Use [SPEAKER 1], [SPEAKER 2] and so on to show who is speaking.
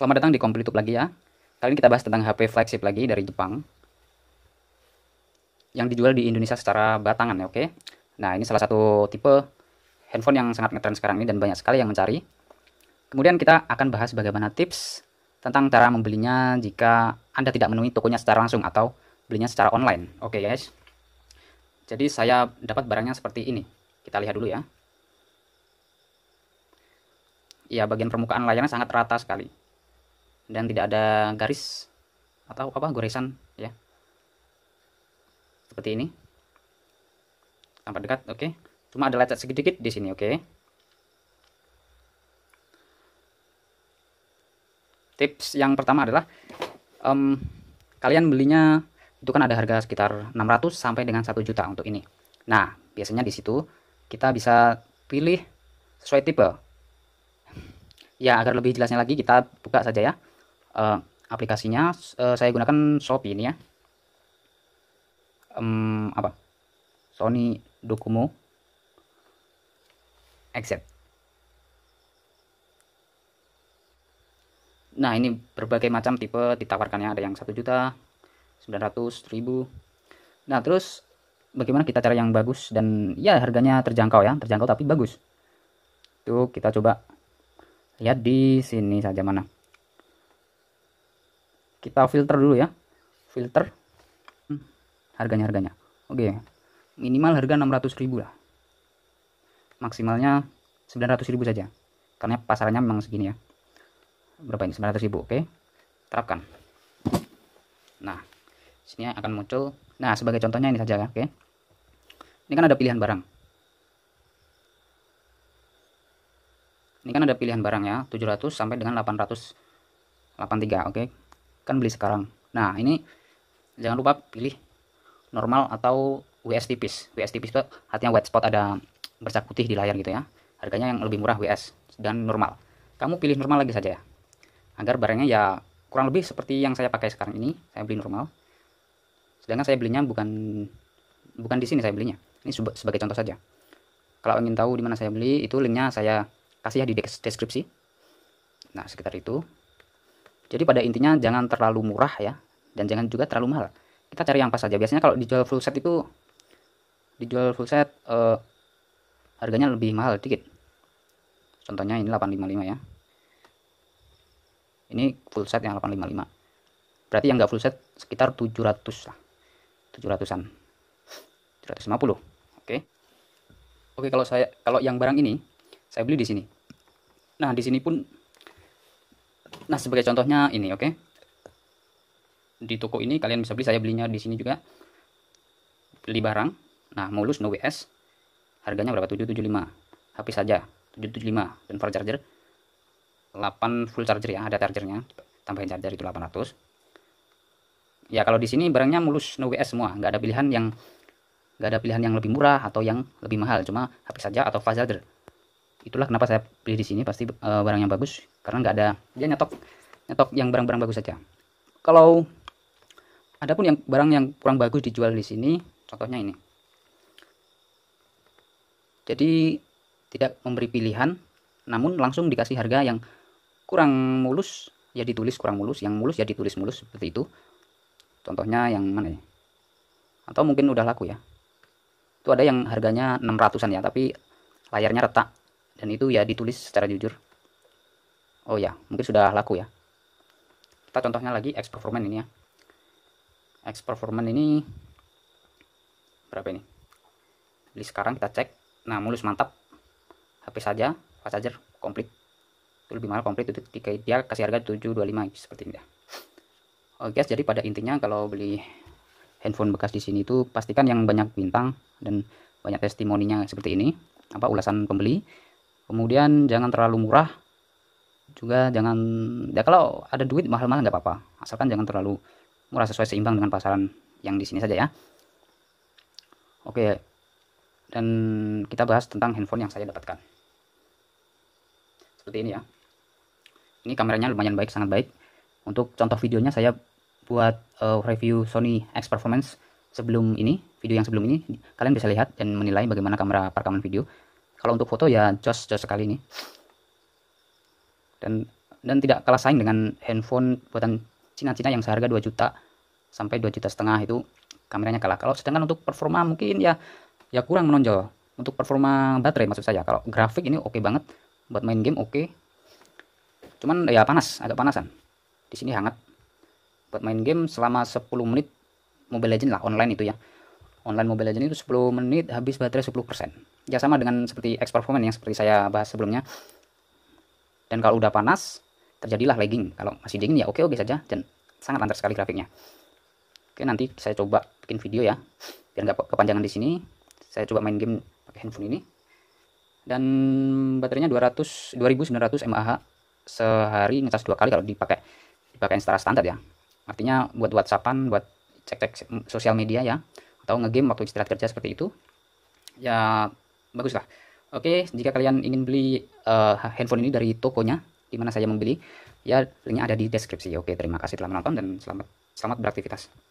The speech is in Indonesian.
[SPEAKER 1] Selamat datang di Komplitup lagi ya. Kali ini kita bahas tentang HP flagship lagi dari Jepang. Yang dijual di Indonesia secara batangan ya, oke. Okay? Nah, ini salah satu tipe handphone yang sangat ngetren sekarang ini dan banyak sekali yang mencari. Kemudian kita akan bahas bagaimana tips tentang cara membelinya jika Anda tidak menemui tokonya secara langsung atau belinya secara online. Oke, okay, guys. Jadi saya dapat barangnya seperti ini. Kita lihat dulu ya. Ya, bagian permukaan layarnya sangat rata sekali dan tidak ada garis atau apa goresan ya seperti ini tampak dekat oke okay. cuma ada lecet sedikit di sini oke okay. tips yang pertama adalah um, kalian belinya itu kan ada harga sekitar 600 sampai dengan 1 juta untuk ini nah biasanya di situ kita bisa pilih sesuai tipe ya agar lebih jelasnya lagi kita buka saja ya uh, aplikasinya uh, saya gunakan Shopee ini ya um, apa Sony Docomo Exit nah ini berbagai macam tipe ditawarkannya ada yang satu juta 900 ribu nah terus bagaimana kita cari yang bagus dan ya harganya terjangkau ya terjangkau tapi bagus tuh kita coba lihat di sini saja mana kita filter dulu ya filter hmm, harganya harganya oke minimal harga 600.000 lah maksimalnya 900.000 saja karena pasarnya memang segini ya berapa ini 900.000 oke terapkan nah sini akan muncul nah sebagai contohnya ini saja ya oke ini kan ada pilihan barang ini kan ada pilihan barang ya 700 sampai dengan 800 83 oke okay? kan beli sekarang nah ini jangan lupa pilih normal atau WS tipis WS tipis itu artinya white spot ada bercak putih di layar gitu ya harganya yang lebih murah WS dan normal kamu pilih normal lagi saja ya agar barangnya ya kurang lebih seperti yang saya pakai sekarang ini saya beli normal sedangkan saya belinya bukan bukan di sini saya belinya ini sebagai contoh saja kalau ingin tahu di mana saya beli itu linknya saya kasih ya di deskripsi nah sekitar itu jadi pada intinya jangan terlalu murah ya dan jangan juga terlalu mahal. Kita cari yang pas saja. Biasanya kalau dijual full set itu dijual full set eh, harganya lebih mahal dikit. Contohnya ini 855 ya. Ini full set yang 855. Berarti yang nggak full set sekitar 700 lah. 700-an. 750. Oke. Okay. Oke, okay, kalau saya kalau yang barang ini saya beli di sini. Nah, di sini pun Nah, sebagai contohnya ini, oke. Okay? Di toko ini kalian bisa beli, saya belinya di sini juga. Beli barang. Nah, mulus No WS. Harganya berapa? 775. habis saja 775 dan for charger 8 full charger ya, ada chargernya. Tambahin charger itu 800. Ya, kalau di sini barangnya mulus No WS semua, nggak ada pilihan yang nggak ada pilihan yang lebih murah atau yang lebih mahal, cuma habis saja atau fast charger itulah kenapa saya pilih di sini pasti e, barang yang bagus karena nggak ada dia nyetok nyetok yang barang-barang bagus saja kalau ada pun yang barang yang kurang bagus dijual di sini contohnya ini jadi tidak memberi pilihan namun langsung dikasih harga yang kurang mulus ya ditulis kurang mulus yang mulus ya ditulis mulus seperti itu contohnya yang mana ya atau mungkin udah laku ya itu ada yang harganya 600an ya tapi layarnya retak dan itu ya ditulis secara jujur oh ya mungkin sudah laku ya kita contohnya lagi X performance ini ya X performance ini berapa ini beli sekarang kita cek nah mulus mantap HP saja fast charger komplit itu lebih mahal komplit itu tiga dia kasih harga 725 seperti ini ya oke oh, guys jadi pada intinya kalau beli handphone bekas di sini itu pastikan yang banyak bintang dan banyak testimoninya seperti ini apa ulasan pembeli kemudian jangan terlalu murah juga jangan ya kalau ada duit mahal-mahal nggak apa-apa asalkan jangan terlalu murah sesuai seimbang dengan pasaran yang di sini saja ya oke dan kita bahas tentang handphone yang saya dapatkan seperti ini ya ini kameranya lumayan baik sangat baik untuk contoh videonya saya buat uh, review Sony X Performance sebelum ini video yang sebelum ini kalian bisa lihat dan menilai bagaimana kamera perekaman video kalau untuk foto ya jos jos sekali ini dan dan tidak kalah saing dengan handphone buatan Cina-Cina yang seharga 2 juta sampai 2 juta setengah itu kameranya kalah kalau sedangkan untuk performa mungkin ya ya kurang menonjol untuk performa baterai maksud saya kalau grafik ini oke okay banget buat main game oke okay. cuman ya panas agak panasan di sini hangat buat main game selama 10 menit Mobile Legend lah online itu ya online Mobile Legends itu 10 menit habis baterai 10%. Ya sama dengan seperti X Performance yang seperti saya bahas sebelumnya. Dan kalau udah panas, terjadilah lagging. Kalau masih dingin ya oke-oke saja dan sangat lancar sekali grafiknya. Oke, nanti saya coba bikin video ya. Biar nggak kepanjangan di sini, saya coba main game pakai handphone ini. Dan baterainya 200 2900 mAh sehari ngecas dua kali kalau dipakai dipakai secara standar ya. Artinya buat WhatsAppan, buat cek-cek sosial media ya atau ngegame waktu istirahat kerja seperti itu ya bagus lah oke jika kalian ingin beli uh, handphone ini dari tokonya di mana saya membeli ya linknya ada di deskripsi oke terima kasih telah menonton dan selamat selamat beraktivitas